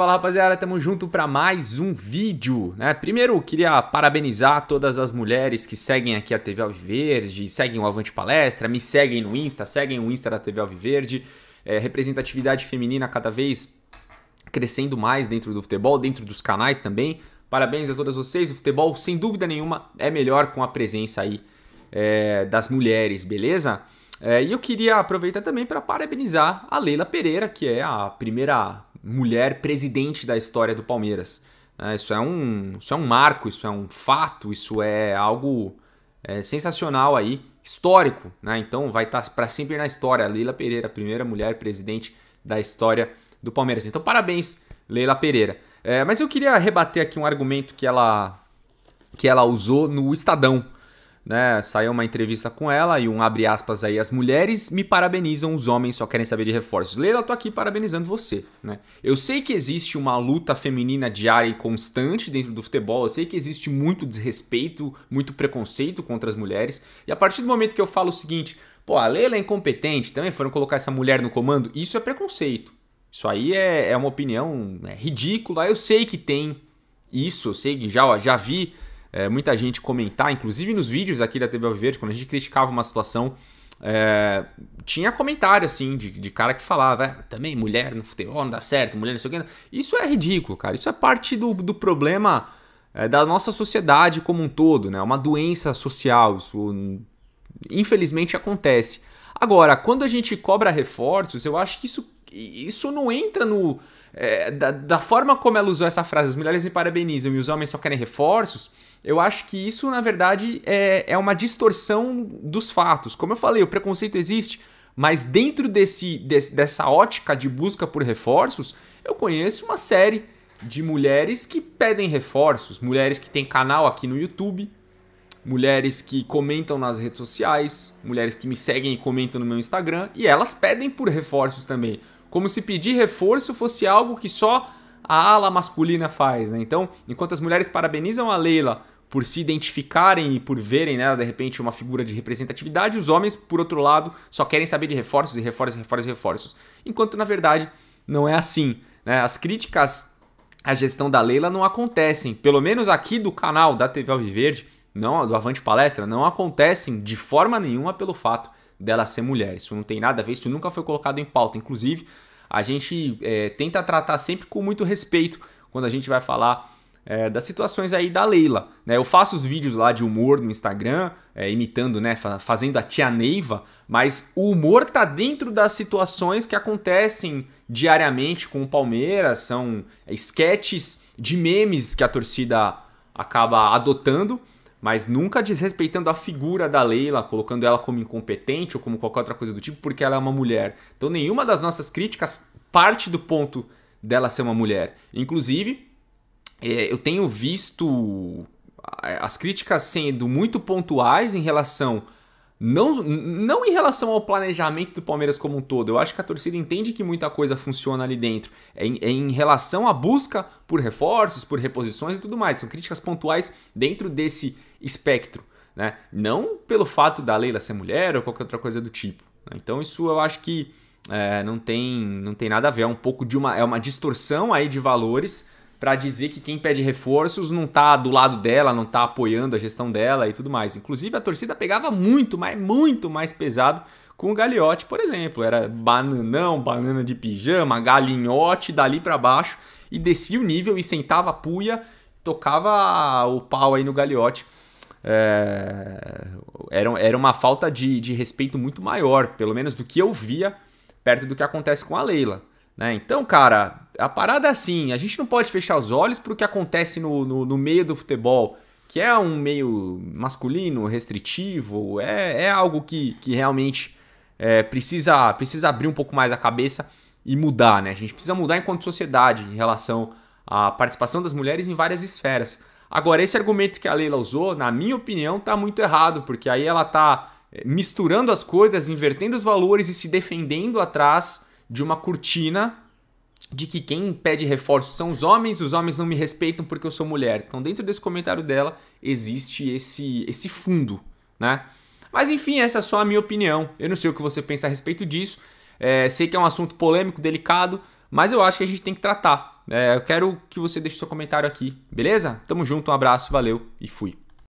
Fala rapaziada, tamo junto para mais um vídeo, né? Primeiro, queria parabenizar todas as mulheres que seguem aqui a TV Alviverde, seguem o Avante Palestra, me seguem no Insta, seguem o Insta da TV Alviverde. É, representatividade feminina cada vez crescendo mais dentro do futebol, dentro dos canais também. Parabéns a todas vocês. O futebol, sem dúvida nenhuma, é melhor com a presença aí é, das mulheres, beleza? É, e eu queria aproveitar também para parabenizar a Leila Pereira, que é a primeira mulher presidente da história do Palmeiras. É, isso, é um, isso é um marco, isso é um fato, isso é algo é, sensacional aí, histórico. Né? Então vai estar tá para sempre na história. Leila Pereira, primeira mulher presidente da história do Palmeiras. Então parabéns, Leila Pereira. É, mas eu queria rebater aqui um argumento que ela, que ela usou no Estadão né? Saiu uma entrevista com ela e um abre aspas aí, as mulheres me parabenizam, os homens só querem saber de reforços. Leila, eu tô aqui parabenizando você, né? Eu sei que existe uma luta feminina diária e constante dentro do futebol, eu sei que existe muito desrespeito, muito preconceito contra as mulheres, e a partir do momento que eu falo o seguinte, pô, a Leila é incompetente, também foram colocar essa mulher no comando, isso é preconceito. Isso aí é, é uma opinião é, ridícula, eu sei que tem isso, eu sei que já, já vi é, muita gente comentar, inclusive nos vídeos aqui da TV Alviverde, quando a gente criticava uma situação, é, tinha comentário assim de, de cara que falava, é, também mulher no futebol não dá certo, mulher não sei o que. Isso é ridículo, cara. Isso é parte do, do problema é, da nossa sociedade como um todo, né? É uma doença social. Isso infelizmente acontece. Agora, quando a gente cobra reforços, eu acho que isso, isso não entra no, é, da, da, forma como ela usou essa frase, as mulheres me parabenizam e os homens só querem reforços, eu acho que isso, na verdade, é, é uma distorção dos fatos. Como eu falei, o preconceito existe, mas dentro desse, desse, dessa ótica de busca por reforços, eu conheço uma série de mulheres que pedem reforços, mulheres que têm canal aqui no YouTube, mulheres que comentam nas redes sociais, mulheres que me seguem e comentam no meu Instagram, e elas pedem por reforços também como se pedir reforço fosse algo que só a ala masculina faz. Né? Então, enquanto as mulheres parabenizam a Leila por se identificarem e por verem nela, né, de repente, uma figura de representatividade, os homens, por outro lado, só querem saber de reforços e reforços, reforços e reforços. Enquanto, na verdade, não é assim. Né? As críticas à gestão da Leila não acontecem, pelo menos aqui do canal da TV Alviverde, não, do Avante Palestra, não acontecem de forma nenhuma pelo fato dela ser mulher. Isso não tem nada a ver, isso nunca foi colocado em pauta. Inclusive, a gente é, tenta tratar sempre com muito respeito quando a gente vai falar é, das situações aí da Leila. Né? Eu faço os vídeos lá de humor no Instagram, é, imitando, né, fazendo a tia Neiva, mas o humor tá dentro das situações que acontecem diariamente com o Palmeiras, são esquetes de memes que a torcida acaba adotando mas nunca desrespeitando a figura da Leila, colocando ela como incompetente ou como qualquer outra coisa do tipo, porque ela é uma mulher. Então nenhuma das nossas críticas parte do ponto dela ser uma mulher. Inclusive, é, eu tenho visto as críticas sendo muito pontuais em relação não, não em relação ao planejamento do Palmeiras como um todo. Eu acho que a torcida entende que muita coisa funciona ali dentro. É em, é em relação à busca por reforços, por reposições e tudo mais. São críticas pontuais dentro desse espectro. Né? Não pelo fato da Leila ser mulher ou qualquer outra coisa do tipo. Né? Então, isso eu acho que é, não, tem, não tem nada a ver. É um pouco de uma. É uma distorção aí de valores para dizer que quem pede reforços não tá do lado dela, não tá apoiando a gestão dela e tudo mais. Inclusive a torcida pegava muito, mas muito mais pesado com o Gagliotti, por exemplo, era bananão, banana de pijama, galinhote dali para baixo e descia o nível e sentava a puia, tocava o pau aí no Gagliotti. É... era, era uma falta de, de respeito muito maior, pelo menos do que eu via perto do que acontece com a Leila. Né? Então, cara, a parada é assim, a gente não pode fechar os olhos para o que acontece no, no, no, meio do futebol, que é um meio masculino, restritivo, é, é algo que, que realmente é, precisa, precisa abrir um pouco mais a cabeça e mudar, né? A gente precisa mudar enquanto sociedade em relação à participação das mulheres em várias esferas. Agora, esse argumento que a Leila usou, na minha opinião, está muito errado, porque aí ela está é, misturando as coisas, invertendo os valores e se defendendo atrás de uma cortina de que quem pede reforço são os homens, os homens não me respeitam porque eu sou mulher. Então, dentro desse comentário dela, existe esse, esse fundo, né? Mas enfim, essa é só a minha opinião. Eu não sei o que você pensa a respeito disso. É, sei que é um assunto polêmico, delicado, mas eu acho que a gente tem que tratar. É, eu quero que você deixe seu comentário aqui, beleza? Tamo junto, um abraço, valeu e fui.